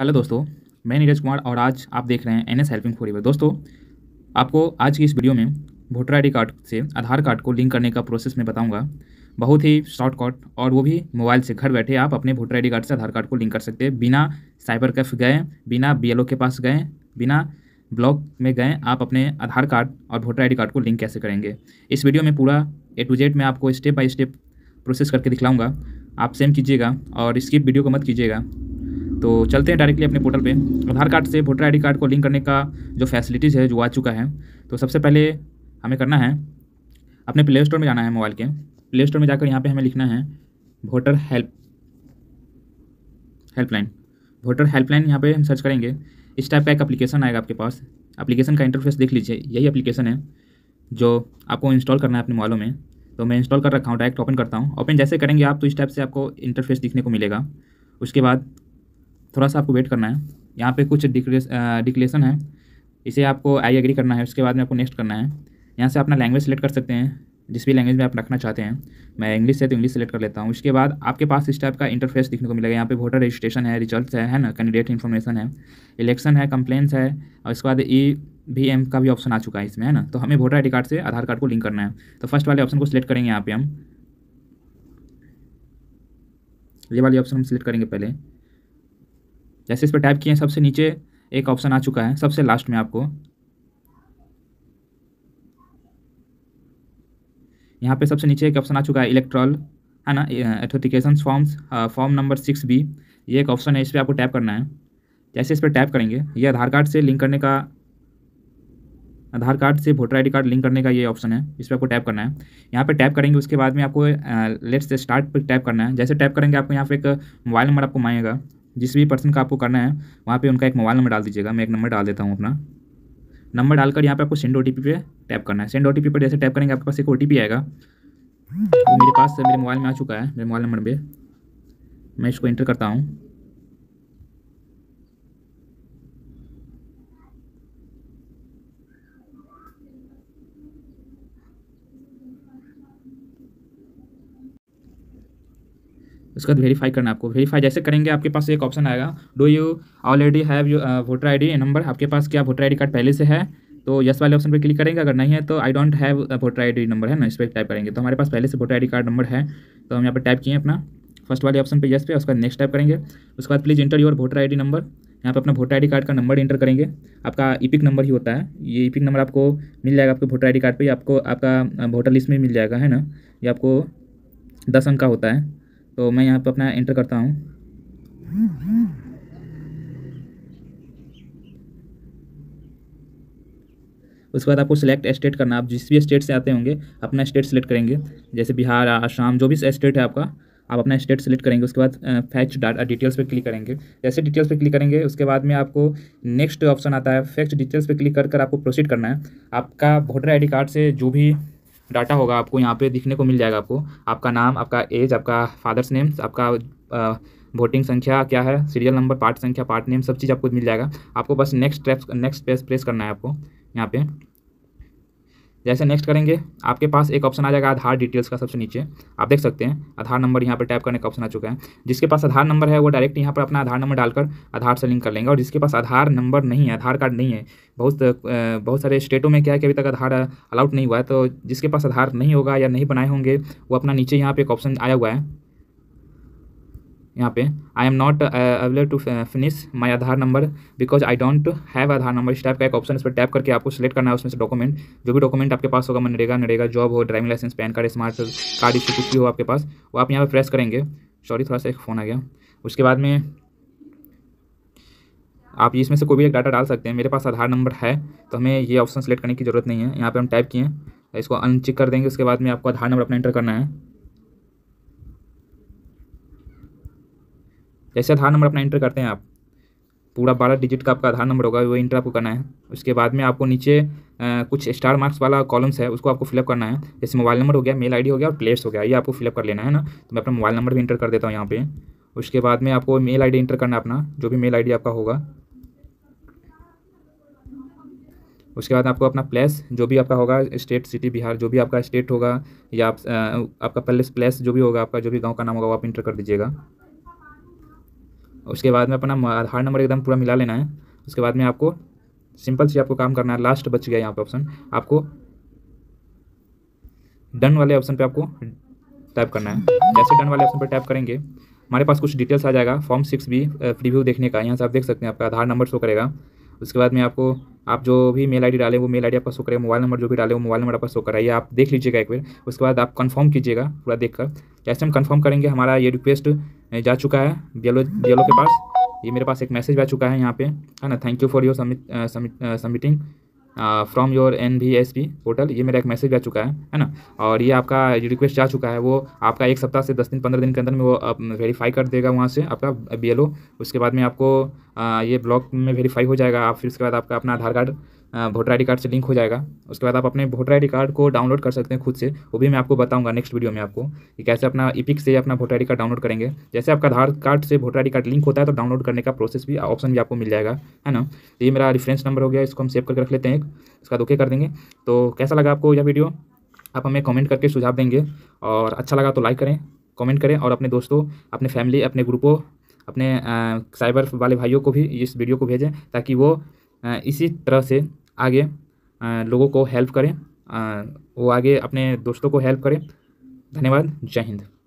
hello दोस्तों मैं नीरज कुमार और आज आप देख रहे हैं एन एस हेल्पिंग फॉर दोस्तों आपको आज की इस वीडियो में वोटर आई कार्ड से आधार कार्ड को लिंक करने का प्रोसेस मैं बताऊंगा बहुत ही शॉर्टकट और वो भी मोबाइल से घर बैठे आप अपने वोटर आई कार्ड से आधार कार्ड को लिंक कर सकते हैं बिना साइबर कैफ गए बिना बी के पास गए बिना ब्लॉक में गए आप अपने आधार कार्ड और वोटर आई कार्ड को लिंक कैसे करेंगे इस वीडियो में पूरा ए टू जेड मैं आपको स्टेप बाई स्टेप प्रोसेस करके दिखलाऊँगा आप सेम कीजिएगा और स्किप वीडियो को मत कीजिएगा तो चलते हैं डायरेक्टली अपने पोर्टल पे आधार कार्ड से वोटर आईडी कार्ड को लिंक करने का जो फैसिलिटीज़ है जो आ चुका है तो सबसे पहले हमें करना है अपने प्ले स्टोर में जाना है मोबाइल के प्ले स्टोर में जाकर यहाँ पे हमें लिखना है voter help helpline voter helpline यहाँ पे हम सर्च करेंगे इस टाइप का एक अप्लीकेशन आएगा आपके पास अप्लीकेशन का इंटरफेस देख लीजिए यही अप्लीकेशन है जो आपको इंस्टॉल करना है अपने मोबाइलों में तो मैं इंस्टॉल कर रखा हूँ डायरेक्ट ओपन करता हूँ ओपन जैसे करेंगे आप तो इस टाइप से आपको इंटरफेस दिखने को मिलेगा उसके बाद थोड़ा सा आपको वेट करना है यहाँ पे कुछ डिक्लेसन है इसे आपको आई एग्री करना है उसके बाद में आपको नेक्स्ट करना है यहाँ से अपना लैंग्वेज सेलेक्ट कर सकते हैं जिस भी लैंग्वेज में आप रखना चाहते हैं मैं इंग्लिश से तो इंग्लिश सेलेक्ट कर लेता हूँ उसके बाद आपके पास इस टाइप का इंटरफेस देखने को मिलेगा यहाँ पे वोटर रजिस्ट्रेशन है रिजल्ट है है ना कैंडिडेट इन्फॉर्मेशन है इलेक्शन है कंप्लेंस है और इसके बाद ई भी एम का भी ऑप्शन आ चुका है इसमें है ना तो हमें वोटर आई कार्ड से आधार कार्ड को लिंक करना है तो फर्स्ट वाले ऑप्शन को सिलेक्ट करेंगे यहाँ पे हम ये वाले ऑप्शन हम सिलेक्ट करेंगे पहले जैसे इस पर टाइप किए सबसे नीचे एक ऑप्शन आ चुका है सबसे लास्ट में आपको यहाँ पे सबसे नीचे एक ऑप्शन आ चुका है इलेक्ट्रॉल है ना authentication forms form number six B ये एक ऑप्शन है इस पर आपको टैप करना है जैसे इस पर टैप करेंगे ये आधार कार्ड से लिंक करने का आधार कार्ड से वोटर आई कार्ड लिंक करने का ये ऑप्शन है इस पर आपको टैप करना है यहाँ पे टैप करेंगे उसके बाद में आपको लेट्स स्टार्ट पर टैप करना है जैसे टैप करेंगे आपको यहाँ पे एक मोबाइल नंबर आपको मांगेगा जिस भी पर्सन का आपको करना है वहाँ पे उनका एक मोबाइल नंबर डाल दीजिएगा मैं एक नंबर डाल देता हूँ अपना नंबर डालकर यहाँ पे आपको सेंड ओ टी पे टैप करना है सेंड ओ टी पर जैसे टैप करेंगे आपके पास एक ओ आएगा वो मेरे पास मेरे मोबाइल में आ चुका है मेरे मोबाइल नंबर पर मैं इसको इंटर करता हूँ उसके बाद वेरीफाई करना आपको वेरीफाई जैसे करेंगे आपके पास एक ऑप्शन आएगा do you already have you voter I D number आपके पास क्या वोटर आई कार्ड पहले से है तो यस वाले ऑप्शन पर क्लिक करेंगे अगर नहीं है तो I don't have voter I number है ना इस पर टाइप करेंगे तो हमारे पास पहले से वोटर आई कार्ड नंबर है तो हम यहाँ पर टाइप किए अपना फर्स्ट वाले ऑप्शन पे यस पे उसके बाद नेक्स्ट टाइप करेंगे उसके बाद please enter your voter ID number यहाँ पर अपना वोटर आईडी कार्ड का नंबर इंटर करेंगे आपका ईपिक नंबर ही होता है ये ईपिक नंबर आपको मिल जाएगा आपके वोटर आईडी कार्ड पे आपको आपका वोटर uh, लिस्ट में मिल जाएगा है ना ये आपको दस अंक का होता है तो मैं यहाँ पर अपना एंटर करता हूँ उसके बाद आपको सिलेक्ट स्टेट करना आप जिस भी स्टेट से आते होंगे अपना स्टेट सेलेक्ट करेंगे जैसे बिहार आसाम जो भी स्टेट है आपका आप अपना स्टेट सेलेक्ट करेंगे उसके बाद फैच डाटा डिटेल्स पे क्लिक करेंगे जैसे डिटेल्स पे क्लिक करेंगे उसके बाद में आपको नेक्स्ट ऑप्शन आता है फैक्ट डिटेल्स पे क्लिक कर कर आपको प्रोसीड करना है आपका वोटर आई कार्ड से जो भी डाटा होगा आपको यहाँ पे दिखने को मिल जाएगा आपको आपका नाम आपका एज आपका फादर्स नेम आपका वोटिंग संख्या क्या है सीरियल नंबर पार्ट संख्या पार्ट नेम सब चीज़ आपको मिल जाएगा आपको बस next steps next page press करना है आपको यहाँ पे जैसे नेक्स्ट करेंगे आपके पास एक ऑप्शन आ जाएगा आधार डिटेल्स का सबसे नीचे आप देख सकते हैं आधार नंबर यहाँ पर टाइप करने का ऑप्शन आ चुका है जिसके पास आधार नंबर है वो डायरेक्ट यहाँ पर अपना आधार नंबर डालकर आधार से लिंक कर लेंगे और जिसके पास आधार नंबर नहीं है आधार कार्ड नहीं है बहुत बहुत सारे स्टेटों में क्या है कि अभी तक आधार अलाउड नहीं हुआ है तो जिसके पास आधार नहीं होगा या नहीं बनाए होंगे वो अपना नीचे यहाँ पर एक ऑप्शन आया हुआ है यहाँ पे I am not available to finish my Aadhaar number because I don't have Aadhaar number इस टाइप का एक ऑप्शन इस पर टैप करके आपको सेलेक्ट करना है उसमें से डॉक्यूमेंट जो भी डॉक्यूमेंट आपके पास होगा मनरेगा नरेगा जॉब हो driving licence PAN card smart card issue कुछ भी हो आपके पास वो आप यहाँ पर प्रेस करेंगे सॉरी थोड़ा सा एक फ़ोन आ गया उसके बाद में आप इसमें से कोई भी एक डाटा डाल सकते हैं मेरे पास आधार नंबर है तो हमें ये ऑप्शन सेलेक्ट करने की ज़रूरत नहीं है यहाँ पर हम टाइप किए इसको अनचेक कर देंगे उसके बाद में आपको आधार नंबर अपना एंटर करना है जैसे आधार नंबर अपना इंटर करते हैं आप पूरा बारह डिजिट का आपका आधार नंबर होगा वो इंटर आपको करना है उसके बाद में आपको नीचे आ, कुछ स्टार मार्क्स वाला कॉलम्स है उसको आपको फिलअप करना है जैसे मोबाइल नंबर हो गया मेल आईडी हो गया और प्लेस हो गया ये आपको फिलअप कर लेना है ना तो मैं अपना मोबाइल नंबर भी इंटर कर देता हूँ यहाँ पे उसके बाद में आपको मेल आई इंटर करना अपना जो भी मेल आई आपका होगा उसके बाद आपको अपना प्लेस जो भी आपका होगा स्टेट सिटी बिहार जो भी आपका स्टेट होगा या आप, आपका प्लेस प्लेस जो भी होगा आपका जो भी गाँव का नाम होगा वो आप इंटर कर दीजिएगा उसके बाद में अपना आधार नंबर एकदम पूरा मिला लेना है उसके बाद में आपको सिंपल सी आपको काम करना है लास्ट बच गया यहाँ पे ऑप्शन आपको डन वाले ऑप्शन पे आपको टाइप करना है जैसे डन वाले ऑप्शन पर टाइप करेंगे हमारे पास कुछ डिटेल्स आ जाएगा फॉर्म सिक्स भी प्रीव्यू देखने का यहाँ से आप देख सकते हैं आपका आधार नंबर शो करेगा उसके बाद में आपको आप जो भी मेल आईडी डालें वो मेल आईडी आपका शो करेगा मोबाइल नंबर जो भी डाले वो मोबाइल नंबर आपका शो करा ये आप देख लीजिएगा एक बार उसके बाद आप कन्फर्म कीजिएगा पूरा देखकर जैसे हम कन्फर्म करेंगे हमारा ये रिक्वेस्ट जा चुका है बी एलो के पास ये मेरे पास एक मैसेज आ चुका है यहाँ पे है ना thank you for your submit submitting from your N V S P portal ये मेरा एक मैसेज आ चुका है है ना और ये आपका रिक्वेस्ट जा चुका है वो आपका एक सप्ताह से दस दिन पंद्रह दिन के अंदर में वो वेरीफाई कर देगा वहाँ से आपका बी उसके बाद में आपको आ, uh, ये ब्लॉक में वेरीफाई हो जाएगा आप फिर उसके बाद आपका अपना Aadhaar card voter I card से लिंक हो जाएगा उसके बाद आप अपने वोटर आई कार्ड को डाउनलोड कर सकते हैं खुद से वो भी मैं आपको बताऊंगा नेक्स्ट वीडियो में आपको कि कैसे अपना इपिक से अपना वोटर आई कार्ड डाउनलोड करेंगे जैसे आपका आधार कार्ड से वोटर आई कार्ड लिंक होता है तो डाउनलोड करने का प्रोसेस भी ऑप्शन भी आपको मिल जाएगा है ना तो ये मेरा रेफरेंस नंबर हो गया इसको हम सेव करके रख लेते हैं इसका दुखे तो कर देंगे तो कैसा लगा आपको यह वीडियो आप हमें कॉमेंट करके सुझाव देंगे और अच्छा लगा तो लाइक करें कॉमेंट करें और अपने दोस्तों अपने फैमिली अपने ग्रुपों अपने साइबर वाले भाइयों को भी इस वीडियो को भेजें ताकि वो इसी तरह से आगे लोगों को हेल्प करें वो आगे अपने दोस्तों को हेल्प करें धन्यवाद जय हिंद